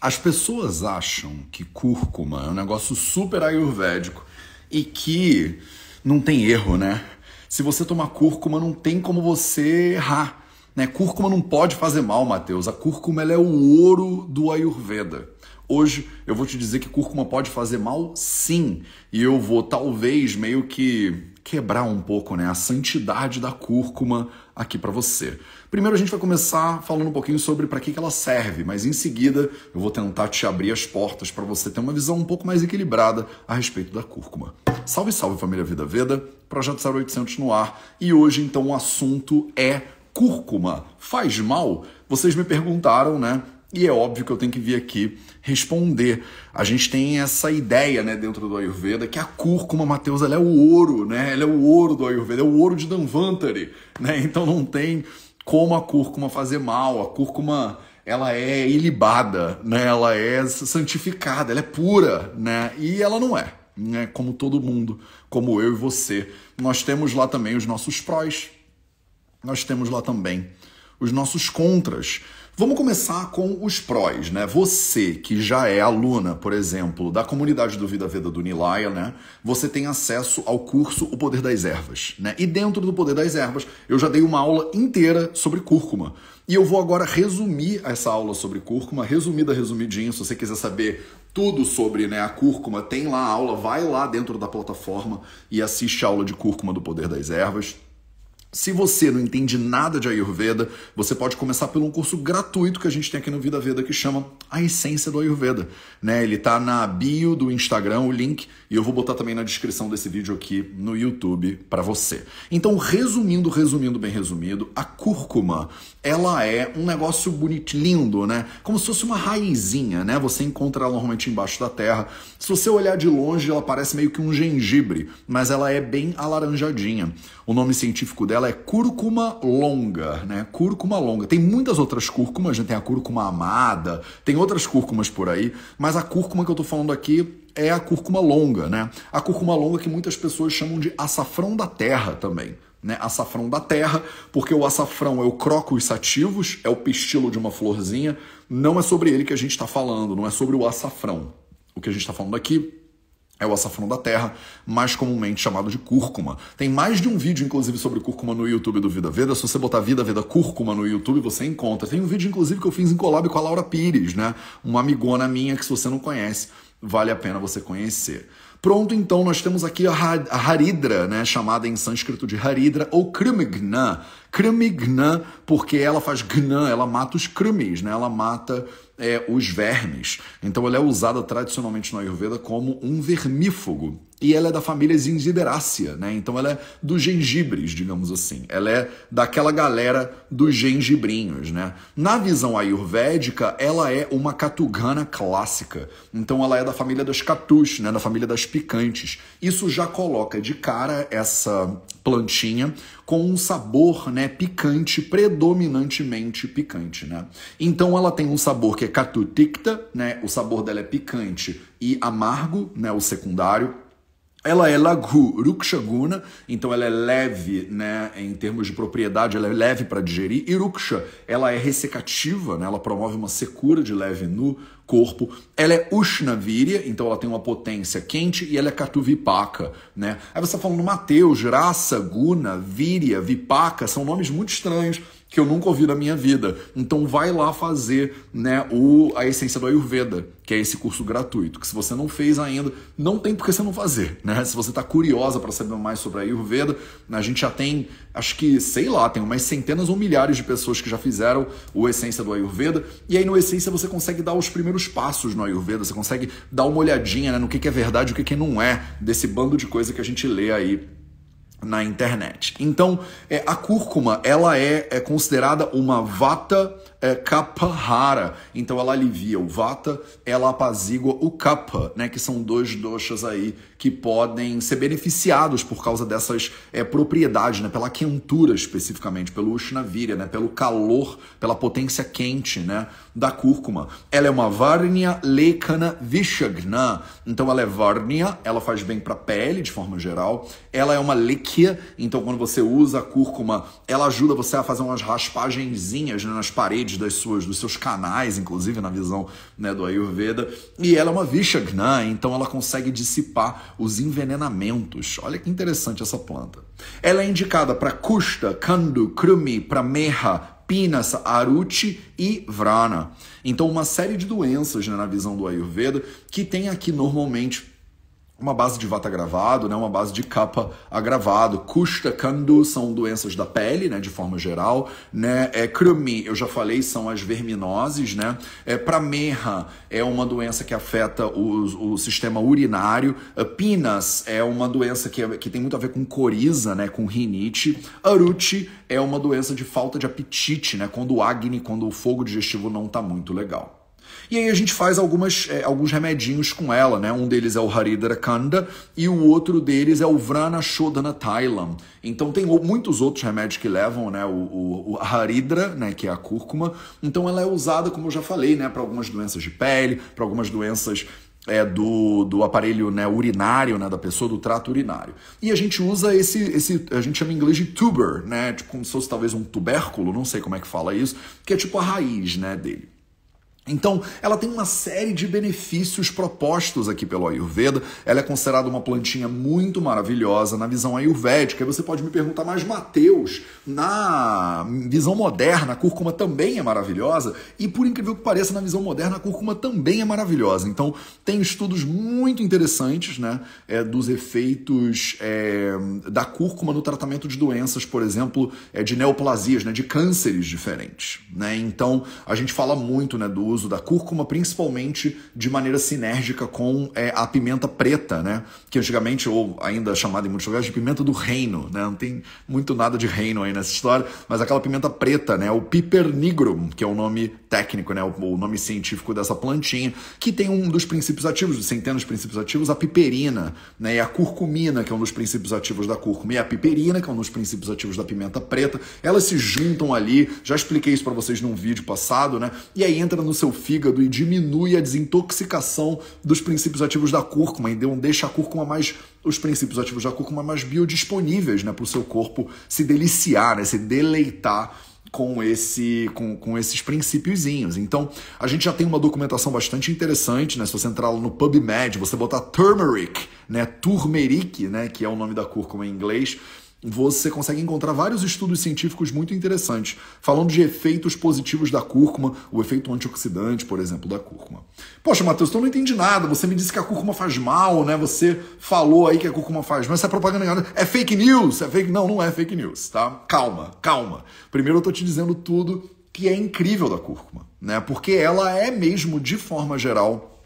As pessoas acham que cúrcuma é um negócio super ayurvédico e que não tem erro, né? Se você tomar cúrcuma, não tem como você errar. Né? Cúrcuma não pode fazer mal, Mateus. A cúrcuma é o ouro do Ayurveda. Hoje eu vou te dizer que cúrcuma pode fazer mal, sim. E eu vou talvez meio que quebrar um pouco né, a santidade da cúrcuma aqui para você. Primeiro a gente vai começar falando um pouquinho sobre para que, que ela serve, mas em seguida eu vou tentar te abrir as portas para você ter uma visão um pouco mais equilibrada a respeito da cúrcuma. Salve, salve família Vida Veda, projeto 0800 no ar e hoje então o assunto é cúrcuma. Faz mal? Vocês me perguntaram, né? E é óbvio que eu tenho que vir aqui responder. A gente tem essa ideia, né, dentro do Ayurveda, que a cúrcuma, Mateus, ela é o ouro, né? Ela é o ouro do Ayurveda, é o ouro de Danvantari, né? Então não tem como a cúrcuma fazer mal. A cúrcuma, ela é ilibada, né? Ela é santificada, ela é pura, né? E ela não é, né? Como todo mundo, como eu e você. Nós temos lá também os nossos prós. Nós temos lá também os nossos contras. Vamos começar com os prós, né? Você que já é aluna, por exemplo, da comunidade do Vida Veda do Nilaya, né? Você tem acesso ao curso O Poder das Ervas, né? E dentro do Poder das Ervas, eu já dei uma aula inteira sobre cúrcuma. E eu vou agora resumir essa aula sobre cúrcuma, resumida, resumidinha. Se você quiser saber tudo sobre né, a cúrcuma, tem lá a aula, vai lá dentro da plataforma e assiste a aula de cúrcuma do Poder das Ervas. Se você não entende nada de Ayurveda, você pode começar pelo um curso gratuito que a gente tem aqui no Vida Veda que chama A Essência do Ayurveda. Né? Ele tá na bio do Instagram, o link, e eu vou botar também na descrição desse vídeo aqui no YouTube para você. Então, resumindo, resumindo, bem resumido, a cúrcuma, ela é um negócio bonito, lindo, né? Como se fosse uma raizinha, né? Você encontra ela normalmente embaixo da terra. Se você olhar de longe, ela parece meio que um gengibre, mas ela é bem alaranjadinha. O nome científico dela dela é cúrcuma longa, né? Cúrcuma longa. Tem muitas outras cúrcumas, né? tem a cúrcuma amada, tem outras cúrcumas por aí, mas a cúrcuma que eu tô falando aqui é a cúrcuma longa, né? A cúrcuma longa que muitas pessoas chamam de açafrão da terra também. Né, açafrão da terra, porque o açafrão é o crocus sativus, é o pistilo de uma florzinha, não é sobre ele que a gente está falando, não é sobre o açafrão. O que a gente está falando aqui é o açafrão da terra, mais comumente chamado de cúrcuma. Tem mais de um vídeo, inclusive, sobre cúrcuma no YouTube do Vida Veda. Se você botar Vida Veda Cúrcuma no YouTube, você encontra. Tem um vídeo, inclusive, que eu fiz em collab com a Laura Pires, né? Uma amigona minha que, se você não conhece, vale a pena você conhecer. Pronto, então, nós temos aqui a Haridra, né? Chamada em sânscrito de Haridra ou Krimgna, Krami Gnan, porque ela faz Gnan, ela mata os Kramis, né? ela mata é, os vermes. Então ela é usada tradicionalmente no Ayurveda como um vermífugo. E ela é da família Zingiberacea, né? Então ela é dos gengibres, digamos assim. Ela é daquela galera dos gengibrinhos, né? Na visão ayurvédica, ela é uma catugana clássica. Então ela é da família das catus, né? Da família das picantes. Isso já coloca de cara essa plantinha com um sabor, né, picante, predominantemente picante, né? Então ela tem um sabor que é catuticta, né? O sabor dela é picante e amargo, né, o secundário. Ela é lagu rukshaguna, então ela é leve, né, em termos de propriedade, ela é leve para digerir. E ruksha, ela é ressecativa, né, ela promove uma secura de leve nu, corpo. Ela é Ushnavirya, então ela tem uma potência quente, e ela é Katuvipaka, né? Aí você está falando Mateus, Raça, Guna, Virya, Vipaka, são nomes muito estranhos que eu nunca ouvi na minha vida. Então vai lá fazer né, o, a essência do Ayurveda, que é esse curso gratuito, que se você não fez ainda, não tem por que você não fazer. Né? Se você está curiosa para saber mais sobre a Ayurveda, a gente já tem, acho que, sei lá, tem umas centenas ou milhares de pessoas que já fizeram o Essência do Ayurveda, e aí no Essência você consegue dar os primeiros passos no Ayurveda, você consegue dar uma olhadinha né, no que, que é verdade e o que, que não é, desse bando de coisa que a gente lê aí na internet. Então, é, a cúrcuma ela é, é considerada uma vata é kapahara. Então ela alivia o vata, ela apazigua o kapha, né, que são dois doshas aí que podem ser beneficiados por causa dessas é, propriedades, né, pela quentura especificamente, pelo ushnavirya, né, pelo calor, pela potência quente, né, da cúrcuma. Ela é uma varnia lekana vishagna. Então ela é varnia, ela faz bem para a pele de forma geral. Ela é uma lekia, então quando você usa a cúrcuma, ela ajuda você a fazer umas raspagenzinhas né, nas paredes das suas, dos seus canais, inclusive na visão né, do Ayurveda. E ela é uma Vishagna, então ela consegue dissipar os envenenamentos. Olha que interessante essa planta. Ela é indicada para Kushta, Kandu, Krumi, Prameha, Pinas, Aruti e Vrana. Então, uma série de doenças né, na visão do Ayurveda que tem aqui normalmente uma base de vata agravado, né, uma base de capa agravado. Kushta, Kandu são doenças da pele, né, de forma geral, né? É, krumi, eu já falei, são as verminoses, né? É, prameha é uma doença que afeta o, o sistema urinário. Ah, pinas é uma doença que, é, que tem muito a ver com coriza, né, com rinite. Aruti é uma doença de falta de apetite, né, quando o agni, quando o fogo digestivo não tá muito legal. E aí a gente faz algumas, é, alguns remedinhos com ela, né? Um deles é o Haridra Kanda e o outro deles é o Vrana Shodhana Thailam. Então tem muitos outros remédios que levam, né? O, o, o Haridra, né? Que é a cúrcuma. Então ela é usada, como eu já falei, né? Para algumas doenças de pele, para algumas doenças é, do, do aparelho né, urinário, né, da pessoa, do trato urinário. E a gente usa esse, esse a gente chama em inglês de tuber, né, tipo como se fosse talvez um tubérculo, não sei como é que fala isso, que é tipo a raiz né, dele. Então, ela tem uma série de benefícios propostos aqui pelo Ayurveda. Ela é considerada uma plantinha muito maravilhosa na visão ayurvédica. você pode me perguntar, mas Mateus, na visão moderna, a cúrcuma também é maravilhosa? E por incrível que pareça, na visão moderna, a cúrcuma também é maravilhosa. Então, tem estudos muito interessantes né, é, dos efeitos é, da cúrcuma no tratamento de doenças, por exemplo, é, de neoplasias, né, de cânceres diferentes. Né? Então, a gente fala muito né, do uso da cúrcuma, principalmente de maneira sinérgica com é, a pimenta preta, né? Que antigamente, ou ainda chamada em muitos lugares, de pimenta do reino, né? Não tem muito nada de reino aí nessa história, mas aquela pimenta preta, né? O piper nigrum, que é o nome técnico, né? O, o nome científico dessa plantinha, que tem um dos princípios ativos, centenas de princípios ativos, a piperina, né? E a curcumina, que é um dos princípios ativos da cúrcuma, e a piperina, que é um dos princípios ativos da pimenta preta, elas se juntam ali, já expliquei isso para vocês num vídeo passado, né? E aí entra no seu seu fígado e diminui a desintoxicação dos princípios ativos da cúrcuma, entendeu? deixa a cúrcuma mais os princípios ativos da cúrcuma mais biodisponíveis, né, para o seu corpo se deliciar, né, se deleitar com esse com, com esses princípiozinhos. Então, a gente já tem uma documentação bastante interessante, né? Se você entrar no PubMed, você botar turmeric, né? Turmeric, né, que é o nome da cúrcuma em inglês, você consegue encontrar vários estudos científicos muito interessantes, falando de efeitos positivos da cúrcuma, o efeito antioxidante, por exemplo, da cúrcuma. Poxa, Matheus, então eu não entendi nada. Você me disse que a cúrcuma faz mal, né? Você falou aí que a cúrcuma faz mal. Essa é propaganda é fake news. É fake... Não, não é fake news, tá? Calma, calma. Primeiro eu tô te dizendo tudo que é incrível da cúrcuma, né? Porque ela é mesmo, de forma geral,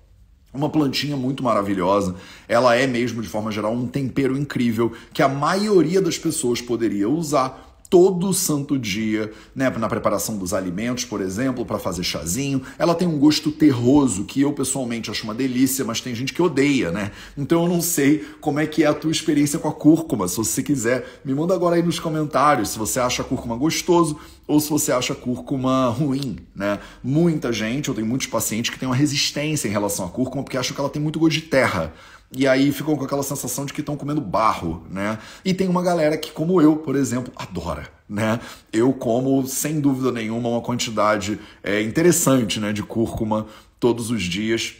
uma plantinha muito maravilhosa. Ela é mesmo, de forma geral, um tempero incrível que a maioria das pessoas poderia usar todo santo dia, né, na preparação dos alimentos, por exemplo, para fazer chazinho. Ela tem um gosto terroso que eu pessoalmente acho uma delícia, mas tem gente que odeia, né? Então eu não sei como é que é a tua experiência com a cúrcuma. Se você quiser, me manda agora aí nos comentários se você acha a cúrcuma gostoso ou se você acha a cúrcuma ruim, né? Muita gente, eu tenho muitos pacientes que têm uma resistência em relação à cúrcuma porque acham que ela tem muito gosto de terra. E aí ficam com aquela sensação de que estão comendo barro, né? E tem uma galera que, como eu, por exemplo, adora, né? Eu como, sem dúvida nenhuma, uma quantidade é, interessante né, de cúrcuma todos os dias.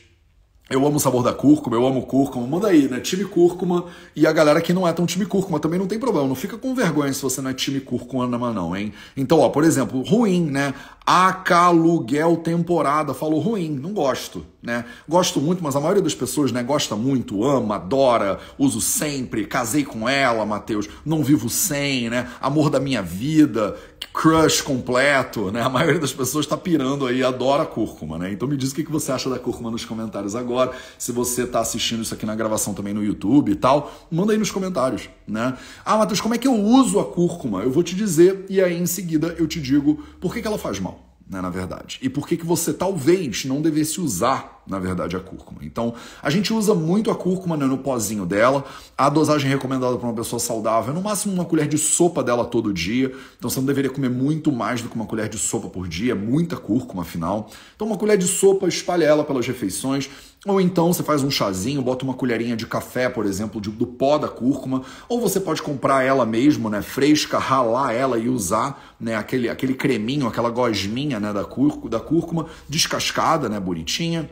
Eu amo o sabor da cúrcuma, eu amo cúrcuma. Manda aí, né? Time cúrcuma. E a galera que não é tão time cúrcuma também não tem problema. Não fica com vergonha se você não é time cúrcuma, não, hein? Então, ó, por exemplo, ruim, né? Acaluguel temporada. Falou ruim, não gosto, né? Gosto muito, mas a maioria das pessoas, né, gosta muito, ama, adora, uso sempre, casei com ela, Mateus, não vivo sem, né? Amor da minha vida, crush completo, né? A maioria das pessoas está pirando aí, adora cúrcuma, né? Então me diz o que você acha da cúrcuma nos comentários agora. Se você está assistindo isso aqui na gravação também no YouTube e tal, manda aí nos comentários. Né? Ah, Matheus, como é que eu uso a cúrcuma? Eu vou te dizer e aí em seguida eu te digo por que, que ela faz mal né, na verdade. E por que, que você talvez não devesse usar, na verdade, a cúrcuma. Então, a gente usa muito a cúrcuma né, no pozinho dela. A dosagem recomendada para uma pessoa saudável é no máximo uma colher de sopa dela todo dia. Então, você não deveria comer muito mais do que uma colher de sopa por dia, é muita cúrcuma, afinal. Então, uma colher de sopa, espalha ela pelas refeições. Ou então você faz um chazinho, bota uma colherinha de café, por exemplo, de, do pó da cúrcuma, ou você pode comprar ela mesmo, né, fresca, ralar ela e usar, né, aquele, aquele creminho, aquela gosminha, né, da, cúr da cúrcuma, descascada, né, bonitinha.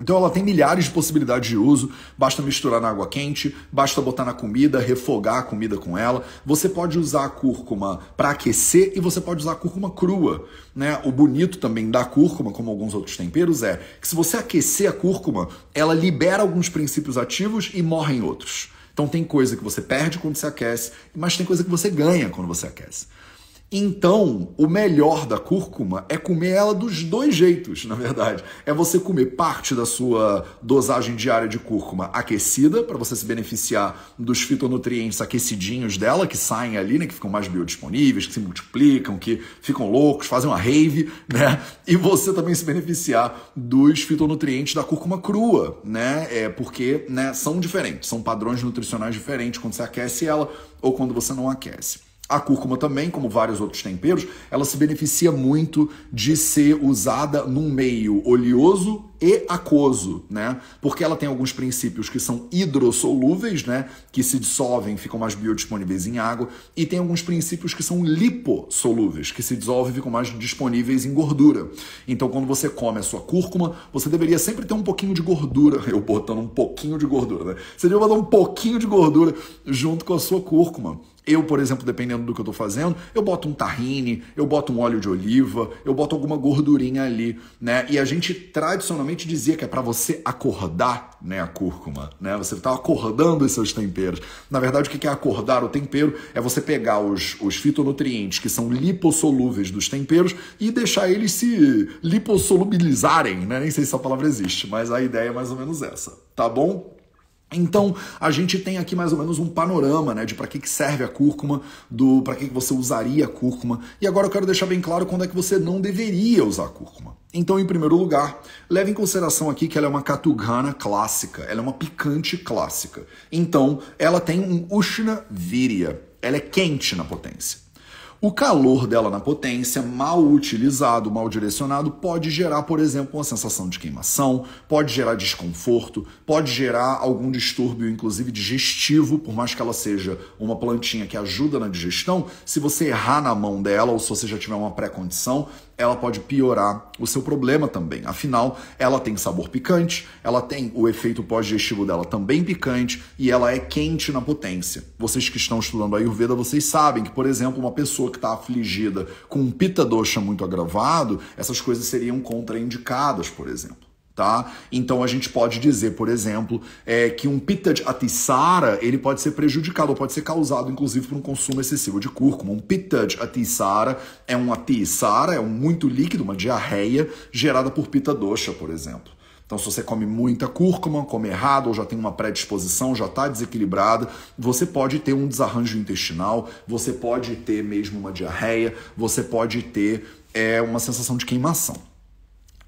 Então ela tem milhares de possibilidades de uso, basta misturar na água quente, basta botar na comida, refogar a comida com ela. Você pode usar a cúrcuma para aquecer e você pode usar a cúrcuma crua. Né? O bonito também da cúrcuma, como alguns outros temperos, é que se você aquecer a cúrcuma, ela libera alguns princípios ativos e morrem outros. Então tem coisa que você perde quando você aquece, mas tem coisa que você ganha quando você aquece. Então, o melhor da cúrcuma é comer ela dos dois jeitos, na verdade. É você comer parte da sua dosagem diária de cúrcuma aquecida, para você se beneficiar dos fitonutrientes aquecidinhos dela, que saem ali, né, que ficam mais biodisponíveis, que se multiplicam, que ficam loucos, fazem uma rave, né? E você também se beneficiar dos fitonutrientes da cúrcuma crua, né? É porque, né, são diferentes, são padrões nutricionais diferentes quando você aquece ela ou quando você não aquece. A cúrcuma também, como vários outros temperos, ela se beneficia muito de ser usada num meio oleoso e aquoso, né? Porque ela tem alguns princípios que são hidrossolúveis, né? Que se dissolvem, ficam mais biodisponíveis em água, e tem alguns princípios que são lipossolúveis, que se dissolvem e ficam mais disponíveis em gordura. Então, quando você come a sua cúrcuma, você deveria sempre ter um pouquinho de gordura, eu botando um pouquinho de gordura, né? Você deveria botar um pouquinho de gordura junto com a sua cúrcuma eu, por exemplo, dependendo do que eu estou fazendo, eu boto um tahine, eu boto um óleo de oliva, eu boto alguma gordurinha ali, né? E a gente tradicionalmente dizia que é para você acordar, né, a cúrcuma, né? Você estava tá acordando os seus temperos. Na verdade, o que é acordar o tempero é você pegar os, os fitonutrientes que são lipossolúveis dos temperos e deixar eles se lipossolubilizarem, né? Nem sei se essa palavra existe, mas a ideia é mais ou menos essa, tá bom? Então, a gente tem aqui mais ou menos um panorama, né, de para que, que serve a cúrcuma, do para que, que você usaria a cúrcuma. E agora eu quero deixar bem claro quando é que você não deveria usar a cúrcuma. Então, em primeiro lugar, leve em consideração aqui que ela é uma katugana clássica, ela é uma picante clássica. Então, ela tem um ushna virya, ela é quente na potência. O calor dela na potência, mal utilizado, mal direcionado, pode gerar, por exemplo, uma sensação de queimação, pode gerar desconforto, pode gerar algum distúrbio, inclusive digestivo, por mais que ela seja uma plantinha que ajuda na digestão, se você errar na mão dela ou se você já tiver uma pré-condição, ela pode piorar o seu problema também. Afinal, ela tem sabor picante, ela tem o efeito pós-digestivo dela também picante e ela é quente na potência. Vocês que estão estudando a Ayurveda, vocês sabem que, por exemplo, uma pessoa pessoa que está afligida com um pita dosha muito agravado, essas coisas seriam contraindicadas, por exemplo. Tá? Então a gente pode dizer, por exemplo, é, que um pita de atisara ele pode ser prejudicado, ou pode ser causado, inclusive, por um consumo excessivo de cúrcuma. Um pita de atisara é um atisara, é um muito líquido, uma diarreia gerada por pita dosha, por exemplo. Então, se você come muita cúrcuma, come errado ou já tem uma predisposição, já está desequilibrada, você pode ter um desarranjo intestinal, você pode ter mesmo uma diarreia, você pode ter é, uma sensação de queimação.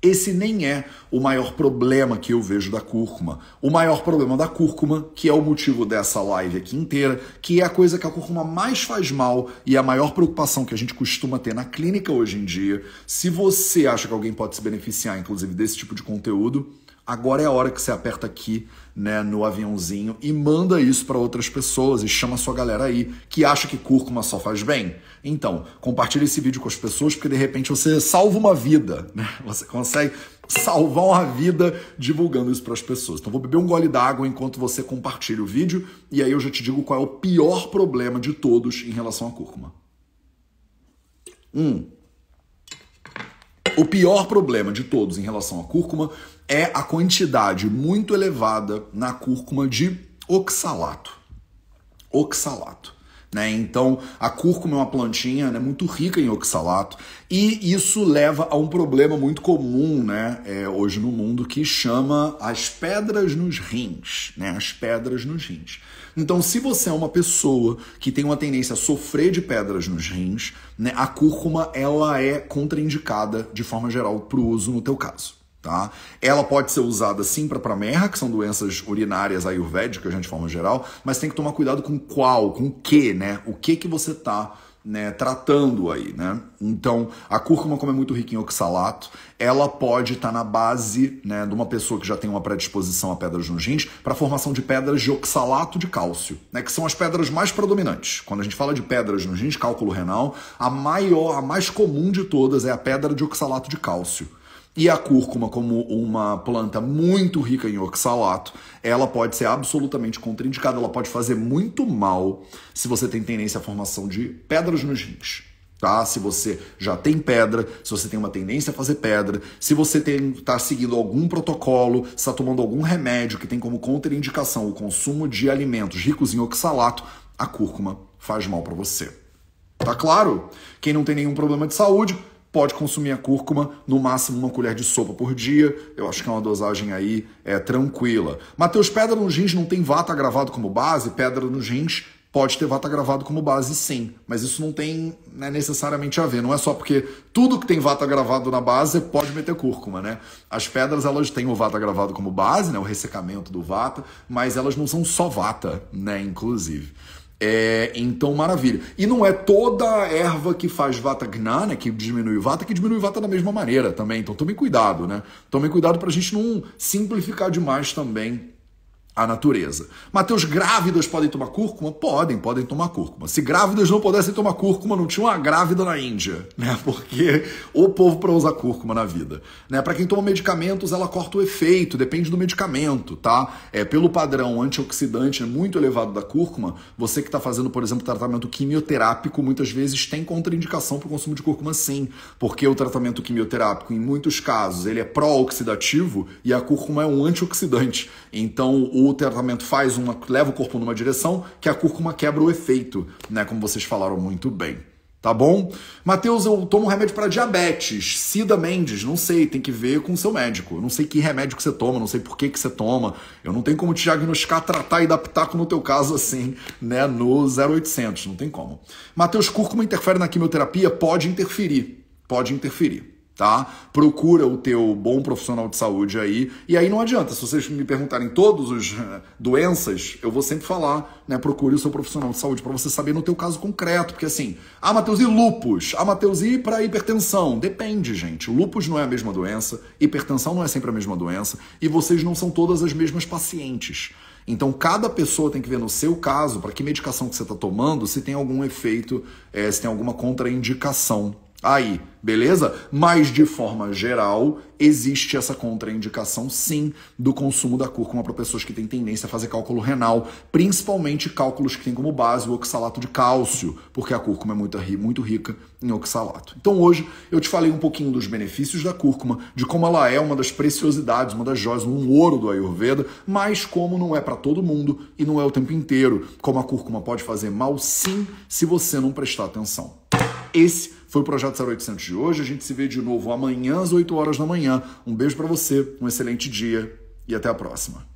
Esse nem é o maior problema que eu vejo da cúrcuma. O maior problema da cúrcuma, que é o motivo dessa live aqui inteira, que é a coisa que a cúrcuma mais faz mal e é a maior preocupação que a gente costuma ter na clínica hoje em dia. Se você acha que alguém pode se beneficiar, inclusive, desse tipo de conteúdo, agora é a hora que você aperta aqui, né, no aviãozinho e manda isso para outras pessoas e chama sua galera aí que acha que cúrcuma só faz bem. Então, compartilha esse vídeo com as pessoas porque de repente você salva uma vida, né? Você consegue salvar uma vida divulgando isso para as pessoas. Então, vou beber um gole d'água enquanto você compartilha o vídeo e aí eu já te digo qual é o pior problema de todos em relação à cúrcuma. Um. O pior problema de todos em relação à cúrcuma é a quantidade muito elevada na cúrcuma de oxalato. Oxalato. Né? Então, a cúrcuma é uma plantinha né, muito rica em oxalato e isso leva a um problema muito comum né, é, hoje no mundo que chama as pedras nos rins. Né, as pedras nos rins. Então, se você é uma pessoa que tem uma tendência a sofrer de pedras nos rins, né, a cúrcuma ela é contraindicada de forma geral para o uso no teu caso. Tá? Ela pode ser usada sim para pramerra, que são doenças urinárias ayurvédicas, de forma geral, mas tem que tomar cuidado com qual, com o que, né? O que que você tá né, tratando aí, né? Então, a cúrcuma, como é muito rica em oxalato, ela pode estar tá na base né, de uma pessoa que já tem uma predisposição a pedras nos rins para a formação de pedras de oxalato de cálcio, né, que são as pedras mais predominantes. Quando a gente fala de pedras nos rins, cálculo renal, a maior, a mais comum de todas é a pedra de oxalato de cálcio. E a cúrcuma, como uma planta muito rica em oxalato, ela pode ser absolutamente contraindicada, ela pode fazer muito mal se você tem tendência à formação de pedras nos rins. Tá? Se você já tem pedra, se você tem uma tendência a fazer pedra, se você está seguindo algum protocolo, está tomando algum remédio que tem como contraindicação o consumo de alimentos ricos em oxalato, a cúrcuma faz mal para você. Tá claro? Quem não tem nenhum problema de saúde, pode consumir a cúrcuma no máximo uma colher de sopa por dia. Eu acho que é uma dosagem aí é tranquila. Mateus, pedra nos rins não tem vata gravado como base? Pedra nos rins pode ter vata gravado como base, sim. Mas isso não tem né, necessariamente a ver. Não é só porque tudo que tem vata gravado na base pode meter cúrcuma, né? As pedras, elas têm o vata gravado como base, né? O ressecamento do vata, mas elas não são só vata, né? Inclusive. É, então, maravilha. E não é toda erva que faz vata gná, né, que diminui vata, que diminui vata da mesma maneira também. Então, tome cuidado, né? Tome cuidado para a gente não simplificar demais também a natureza. Mateus, grávidas podem tomar cúrcuma? Podem, podem tomar cúrcuma. Se grávidas não pudessem tomar cúrcuma, não tinha uma grávida na Índia, né? Porque o povo para usar cúrcuma na vida, né? Para quem toma medicamentos, ela corta o efeito, depende do medicamento, tá? É pelo padrão antioxidante muito elevado da cúrcuma, você que está fazendo, por exemplo, tratamento quimioterápico, muitas vezes tem contraindicação para o consumo de cúrcuma sim, porque o tratamento quimioterápico em muitos casos, ele é pró-oxidativo e a cúrcuma é um antioxidante. Então, o o tratamento faz uma, leva o corpo numa direção, que a cúrcuma quebra o efeito, né? Como vocês falaram muito bem. Tá bom? Matheus, eu tomo remédio para diabetes. Cida Mendes, não sei, tem que ver com o seu médico. Eu não sei que remédio que você toma, não sei por que, que você toma. Eu não tenho como te diagnosticar, tratar e adaptar no teu caso assim, né, no 0800, não tem como. Matheus, cúrcuma interfere na quimioterapia? Pode interferir. Pode interferir tá? Procura o teu bom profissional de saúde aí. E aí não adianta, se vocês me perguntarem todas as eh, doenças, eu vou sempre falar, né? Procure o seu profissional de saúde para você saber no teu caso concreto, porque assim, ah, Matheus, e lupus? Ah, Matheus, e para hipertensão? Depende, gente. lupus não é a mesma doença, hipertensão não é sempre a mesma doença, e vocês não são todas as mesmas pacientes. Então, cada pessoa tem que ver no seu caso para que medicação que você está tomando se tem algum efeito, é, se tem alguma contraindicação aí, beleza? Mas de forma geral, existe essa contraindicação sim do consumo da cúrcuma para pessoas que têm tendência a fazer cálculo renal, principalmente cálculos que têm como base o oxalato de cálcio, porque a cúrcuma é muito, muito rica em oxalato. Então hoje eu te falei um pouquinho dos benefícios da cúrcuma, de como ela é uma das preciosidades, uma das joias, um ouro do Ayurveda, mas como não é para todo mundo e não é o tempo inteiro, como a cúrcuma pode fazer mal sim se você não prestar atenção. Esse foi o Projeto 0800 de hoje. A gente se vê de novo amanhã às 8 horas da manhã. Um beijo para você, um excelente dia e até a próxima.